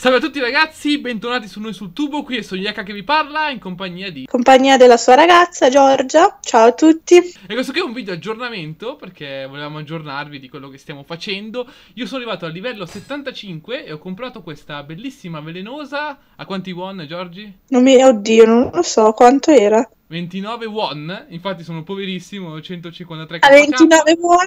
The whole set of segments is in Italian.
Salve a tutti ragazzi, bentornati su noi sul tubo, qui è Sogliaka che vi parla in compagnia di... Compagnia della sua ragazza Giorgia, ciao a tutti! E questo qui è un video aggiornamento perché volevamo aggiornarvi di quello che stiamo facendo. Io sono arrivato al livello 75 e ho comprato questa bellissima velenosa, a quanti won Giorgi? Non mi... oddio, non lo so, quanto era? 29 won, infatti sono poverissimo, 153 A 29 won,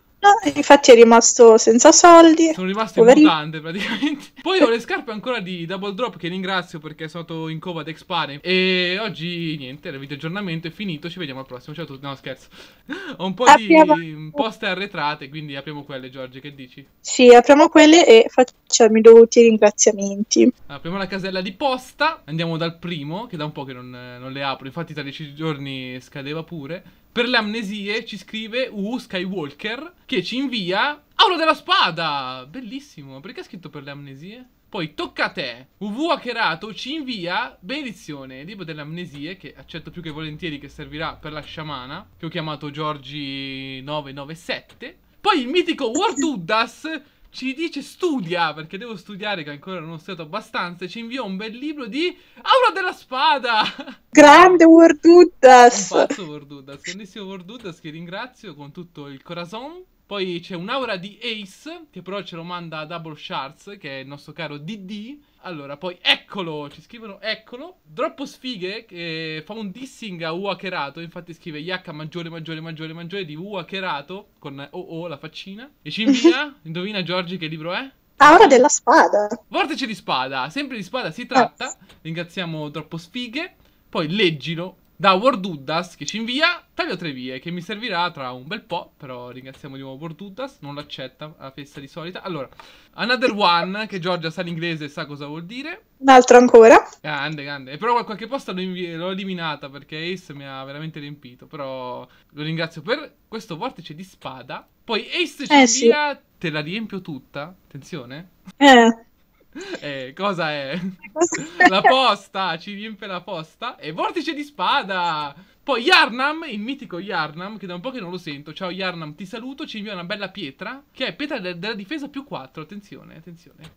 infatti è rimasto senza soldi. Sono rimasto Poveri... in mutande praticamente. Poi ho le scarpe ancora di Double Drop che ringrazio perché sono stato in cova ad Expare. E oggi niente, il video aggiornamento è finito, ci vediamo al prossimo. Ciao a tutti, no scherzo. ho un po' apriamo... di poste arretrate, quindi apriamo quelle Giorgi, che dici? Sì, apriamo quelle e facciamo i dovuti ringraziamenti. Apriamo la casella di posta, andiamo dal primo, che da un po' che non, non le apro, infatti tra 10 giorni giorni scadeva pure. Per le amnesie ci scrive U Skywalker che ci invia Aula della Spada! Bellissimo, perché ha scritto per le amnesie? Poi tocca a te. UV hackerato ci invia Benedizione, il libro delle amnesie, che accetto più che volentieri che servirà per la sciamana, che ho chiamato Giorgi997. Poi il mitico War Tuddas ci dice studia, perché devo studiare che ancora non ho studiato abbastanza, e ci invia un bel libro di Aura della Spada! Grande Wordudas! Un pazzo Wordudas, grandissimo Wordudas che ringrazio con tutto il corazon. Poi c'è un'aura di Ace, che però ce lo manda a Double Shards, che è il nostro caro DD. Allora, poi eccolo, ci scrivono eccolo. Droppo sfighe, che fa un dissing a Uakerato, infatti scrive YH maggiore maggiore maggiore maggiore di Uakerato, con OO la faccina. E ci invia, indovina Giorgi che libro è? Aura della spada. Vortice di spada, sempre di spada si tratta. Ringraziamo Droppo sfighe. Poi leggilo da Worduddas che ci invia Taglio tre vie che mi servirà tra un bel po', però ringraziamo di nuovo Portutas, non l'accetta la festa di solita. Allora, Another One, che Giorgia sa l'inglese e sa cosa vuol dire. Un altro ancora. Grande, grande. Però a qualche posto l'ho, invi- l'ho eliminata perché Ace mi ha veramente riempito, però lo ringrazio per questo vortice di spada. Poi Ace ci eh, via, te la riempio tutta, attenzione. Eh. Eh, cosa è? la posta, ci riempie la posta. E vortice di spada! Poi Yarnam, il mitico Yarnam, che da un po' che non lo sento. Ciao Yarnam, ti saluto, ci invia una bella pietra, che è pietra de della difesa più 4. Attenzione, attenzione.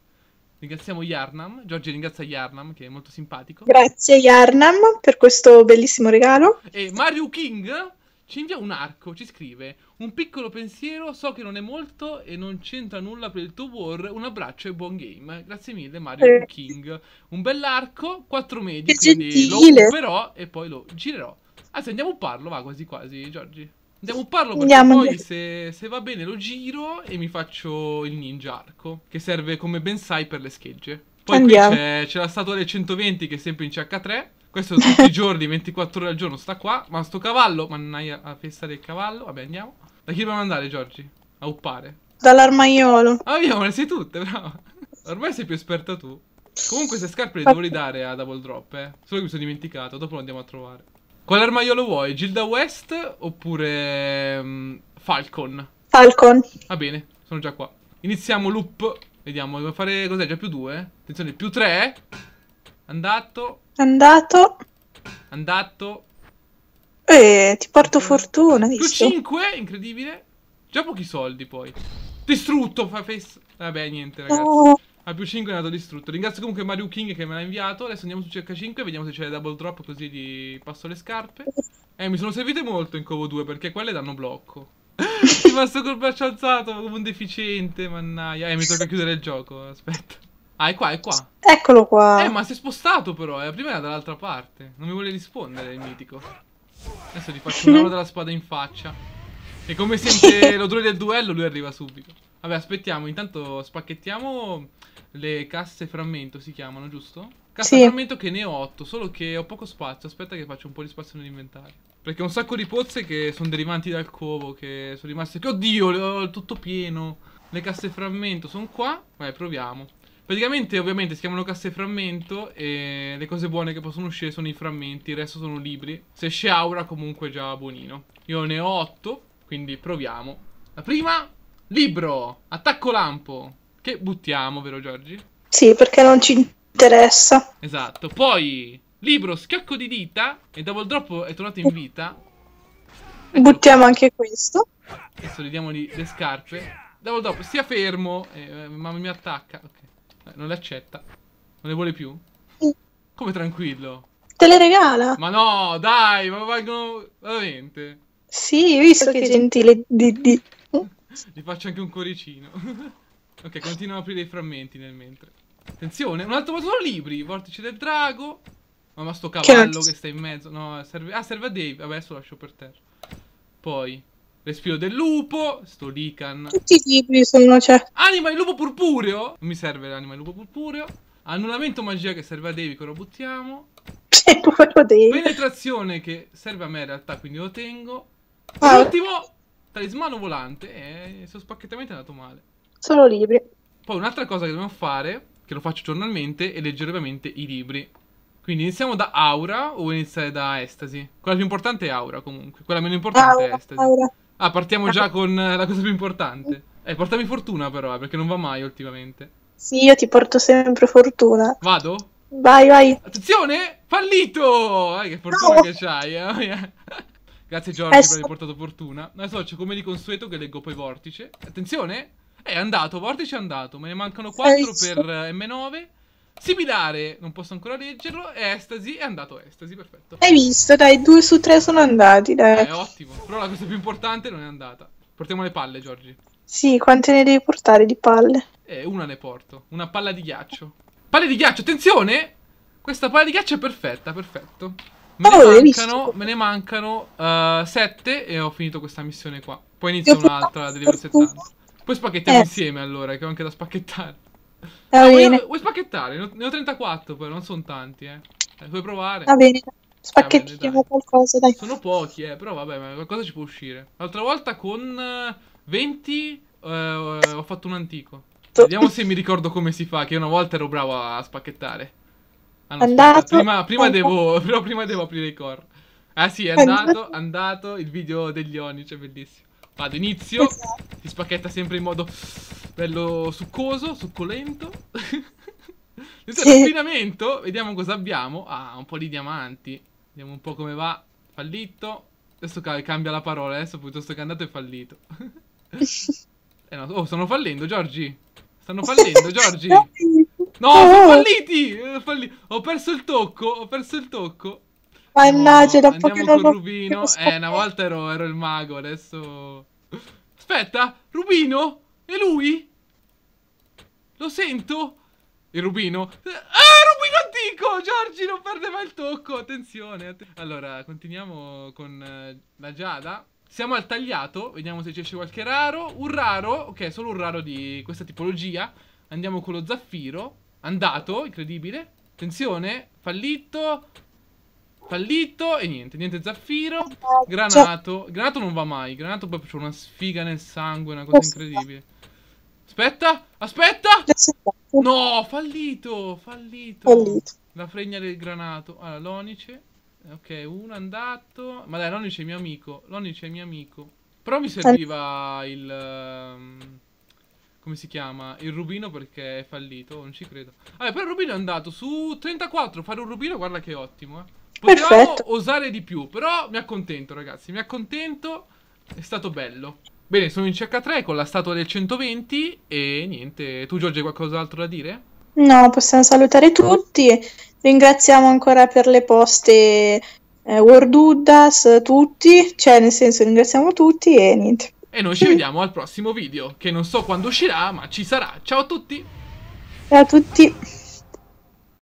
Ringraziamo Yarnam, Giorgi ringrazia Yarnam che è molto simpatico. Grazie Yarnam per questo bellissimo regalo. E Mario King ci invia un arco, ci scrive Un piccolo pensiero, so che non è molto e non c'entra nulla per il tuo war, un abbraccio e buon game. Grazie mille Mario eh. King. Un bell'arco, 4 medi, che quindi gentile. lo comprerò e poi lo girerò Anzi, ah, andiamo a parlo, va quasi quasi, Giorgi. Andiamo a parlo perché andiamo, poi Se, se, va bene lo giro e mi faccio il ninja arco, che serve come ben sai per le schegge. Poi andiamo. qui c'è, c'è la statua del 120 che è sempre in CH3. Questo tutti i giorni, 24 ore al giorno, sta qua. Ma sto cavallo, mannaia la festa del cavallo. Vabbè, andiamo. Da chi dobbiamo andare, Giorgi? A uppare. Dall'armaiolo. Ah, io me le sei tutte, brava. Ormai sei più esperta tu. Comunque queste scarpe le devo ridare a Double Drop, eh. Solo che mi sono dimenticato, dopo lo andiamo a trovare. Quale armaiolo vuoi? Gilda West oppure um, Falcon? Falcon. Va bene, sono già qua. Iniziamo loop. Vediamo, devo fare cos'è? Già più due? Attenzione, più tre. Andato. Andato. Andato. Eh, ti porto fortuna, Più cinque, incredibile. Già pochi soldi poi. Distrutto, fa face. Vabbè, niente, ragazzi. No. A più 5 è andato distrutto. Ringrazio comunque Mario King che me l'ha inviato. Adesso andiamo su CH5, vediamo se c'è double drop così gli passo le scarpe. Eh, mi sono servite molto in Covo 2 perché quelle danno blocco. Rimasto col braccio alzato come un deficiente, mannaia. Eh, mi tocca chiudere il gioco, aspetta. Ah, è qua, è qua. Eccolo qua. Eh, ma si è spostato però, eh. prima era dall'altra parte. Non mi vuole rispondere il mitico. Adesso gli faccio un oro della spada in faccia. E come sente l'odore del duello, lui arriva subito. Vabbè, aspettiamo. Intanto spacchettiamo le casse frammento si chiamano, giusto? Casse sì. frammento che ne ho 8, solo che ho poco spazio. Aspetta che faccio un po' di spazio nell'inventario. Perché ho un sacco di pozze che sono derivanti dal covo, che sono rimaste... Oddio, le ho tutto pieno. Le casse frammento sono qua. Vai, proviamo. Praticamente, ovviamente, si chiamano casse frammento e le cose buone che possono uscire sono i frammenti, il resto sono libri. Se esce aura, comunque già buonino. Io ne ho 8, quindi proviamo. La prima, libro, attacco lampo. Che buttiamo, vero Giorgi? Sì, perché non ci interessa. Esatto. Poi, libro Schiacco di dita e Double Drop è tornato in vita. Ecco Buttiamo anche questo. Adesso vediamo le scarpe. Double Drop, stia fermo. Eh, ma mi attacca. Okay. Eh, non le accetta. Non le vuole più? Come tranquillo? Te le regala? Ma no, dai, ma valgono veramente. Sì, visto che gentile Didi. Gli faccio anche un cuoricino. Ok, continuo a aprire i frammenti nel mentre. Attenzione, un altro sono libri. Vortice del drago. Mamma ma sto cavallo che, che sta in mezzo. No, serve... Ah, serve a Dave. Vabbè, adesso lo lascio per terra. Poi, respiro del lupo. Sto lican. Tutti i libri sono, cioè. Anima il lupo purpureo. Non mi serve l'anima il lupo purpureo. Annullamento magia che serve a Dave, che lo buttiamo. Sì, povero Dave. Penetrazione che serve a me in realtà, quindi lo tengo. Ah. L'ultimo, talismano volante. E eh, il suo spacchettamento è andato male. Solo libri. Poi un'altra cosa che dobbiamo fare, che lo faccio giornalmente, è leggere ovviamente i libri. Quindi iniziamo da Aura o iniziare da Estasi? Quella più importante è Aura comunque, quella meno importante aura, è Estasi. Aura. Ah, partiamo già con la cosa più importante. Eh, portami fortuna però, eh, perché non va mai ultimamente. Sì, io ti porto sempre fortuna. Vado? Vai, vai. Attenzione! Fallito! Eh, che fortuna no. che c'hai. Eh? Grazie Giorgio Adesso... per aver portato fortuna. Adesso faccio come di consueto che leggo poi Vortice. Attenzione! È andato, vortice è andato. Me ne mancano 4 Sei. per eh, M9. Similare, non posso ancora leggerlo. E Estasi, è andato Estasi, perfetto. Hai visto, dai, 2 su 3 sono andati, dai. È eh, ottimo. Però la cosa più importante non è andata. Portiamo le palle, Giorgi. Sì, quante ne devi portare di palle? Eh, una ne porto. Una palla di ghiaccio. Palle di ghiaccio, attenzione! Questa palla di ghiaccio è perfetta, perfetto. Me ne oh, mancano, me ne mancano uh, eh, 7 e ho finito questa missione qua. Poi inizio un'altra, delle delivery 70. Poi spacchettiamo eh. insieme allora, che ho anche da spacchettare. Va ah, bene. Vuoi, vuoi, spacchettare? Ne ho 34 poi, non sono tanti, eh. eh. Puoi provare? Va bene, spacchettiamo ah, bene, dai. qualcosa, dai. Sono pochi, eh, però vabbè, ma qualcosa ci può uscire. L'altra volta con 20 eh, eh, ho fatto un antico. Vediamo se mi ricordo come si fa, che una volta ero bravo a spacchettare. Ah, no, andato. Prima, prima, devo, prima, devo, aprire i core. Ah sì, è andato, andato, il video degli Onic, è cioè, bellissimo. Vado, inizio. Esatto. Si spacchetta sempre in modo bello succoso, succolento. Nel sì. raffinamento, vediamo cosa abbiamo. Ah, un po' di diamanti. Vediamo un po' come va. Fallito. Adesso cambia la parola, adesso piuttosto che andato è fallito. eh no, oh, stanno fallendo, Giorgi. Stanno fallendo, Giorgi. No, sono falliti! Eh, falli ho perso il tocco, ho perso il tocco. Mannaggia, da poco non lo... Rubino. Eh, una volta ero, ero, il mago, adesso... Aspetta, Rubino? È lui? Lo sento? Il Rubino? Ah, Rubino antico! Giorgi non perde mai il tocco, attenzione. Att allora, continuiamo con uh, la Giada. Siamo al tagliato, vediamo se ci esce qualche raro. Un raro, ok, solo un raro di questa tipologia. Andiamo con lo zaffiro. Andato, incredibile. Attenzione, fallito. Fallito e niente, niente zaffiro. Eh, cioè- granato. Granato non va mai. Granato poi c'è una sfiga nel sangue, una cosa incredibile. Aspetta, aspetta! No, fallito, fallito. La fregna del granato. Allora, l'onice. Ok, uno è andato. Ma dai, l'onice è mio amico. L'onice è mio amico. Però mi serviva il... Um, come si chiama? Il rubino perché è fallito, non ci credo. Vabbè, però il rubino è andato su 34. Fare un rubino, guarda che ottimo, eh. Possiamo Perfetto. osare di più, però mi accontento, ragazzi. Mi accontento, è stato bello. Bene, sono in CH3 con la statua del 120 e niente. Tu, Giorgio, hai qualcos'altro da dire? No, possiamo salutare tutti. Ringraziamo ancora per le poste eh, World tutti. Cioè, nel senso, ringraziamo tutti e niente. E noi ci mm. vediamo al prossimo video, che non so quando uscirà, ma ci sarà. Ciao a tutti! Ciao a tutti!